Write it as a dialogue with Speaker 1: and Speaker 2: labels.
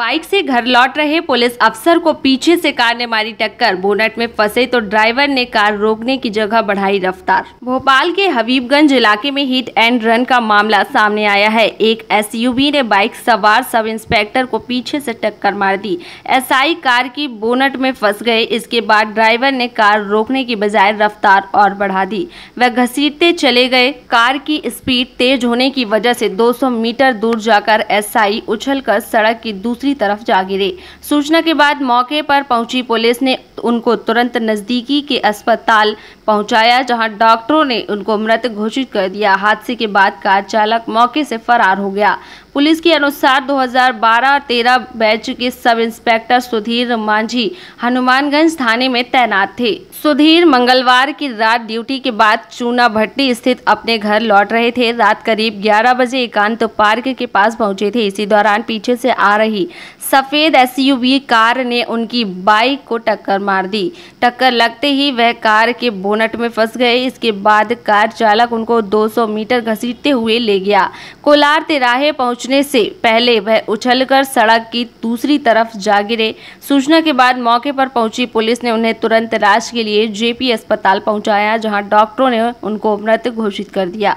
Speaker 1: bike से घर लौट रहे पुलिस अफसर को पीछे से कार ने मारी टक्कर बोनट में फंसे तो ड्राइवर ने कार रोकने की जगह बढ़ाई रफ्तार भोपाल के हबीबगंज इलाके में हिट एंड रन का मामला सामने आया है एक एसयूवी ने बाइक सवार सब इंस्पेक्टर को पीछे से टक्कर मार दी एसआई कार की बोनट में फंस गए इसके बाद ड्राइवर ने कार रोकने की बजाय रफ्तार और बढ़ा दी वह घसीटते चले गए कार की स्पीड तेज होने की वजह से दो मीटर दूर जाकर एस उछल सड़क की दूसरी दूसरी तरफ जा गिरे सूचना के बाद मौके पर पहुंची पुलिस ने उनको तुरंत नज़दीकी के अस्पताल पहुंचाया जहां डॉक्टरों ने उनको मृत घोषित कर दिया हादसे के बाद कार चालक मौके से फरार हो गया पुलिस के अनुसार 2012-13 बैच के सब इंस्पेक्टर सुधीर मांझी हनुमानगंज थाने में तैनात थे सुधीर मंगलवार की रात ड्यूटी के बाद चूना भट्टी स्थित अपने घर लौट रहे थे रात करीब 11 बजे एकांत पार्क के पास पहुंचे थे इसी दौरान पीछे से आ रही सफ़ेद एसयूवी कार ने उनकी बाइक को टक्कर मार दी टक्कर लगते ही वह कार के बोनट में फंस गए इसके बाद कार चालक उनको 200 मीटर घसीटते हुए ले गया कोलार तिराहे पहुंचने से पहले वह उछलकर सड़क की दूसरी तरफ जा गिरे सूचना के बाद मौके पर पहुंची पुलिस ने उन्हें तुरंत इलाज के लिए जेपी अस्पताल पहुंचाया जहां डॉक्टरों ने उनको मृत घोषित कर दिया